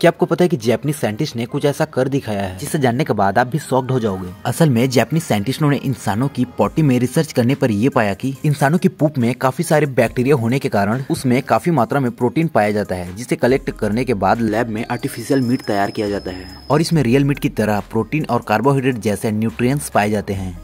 क्या आपको पता है कि जैपनीज साइंटिस्ट ने कुछ ऐसा कर दिखाया है जिसे जानने के बाद आप भी शॉक्ड हो जाओगे असल में जैपनीज साइंटिस्टों ने इंसानों की पॉटी में रिसर्च करने पर यह पाया कि इंसानों की पूप में काफी सारे बैक्टीरिया होने के कारण उसमें काफी मात्रा में प्रोटीन पाया जाता है जिसे कलेक्ट करने के बाद लैब में आर्टिफिशियल मीट तैयार किया जाता है और इसमें रियल मीट की तरह प्रोटीन और कार्बोहाइड्रेट जैसे न्यूट्रिय पाए जाते हैं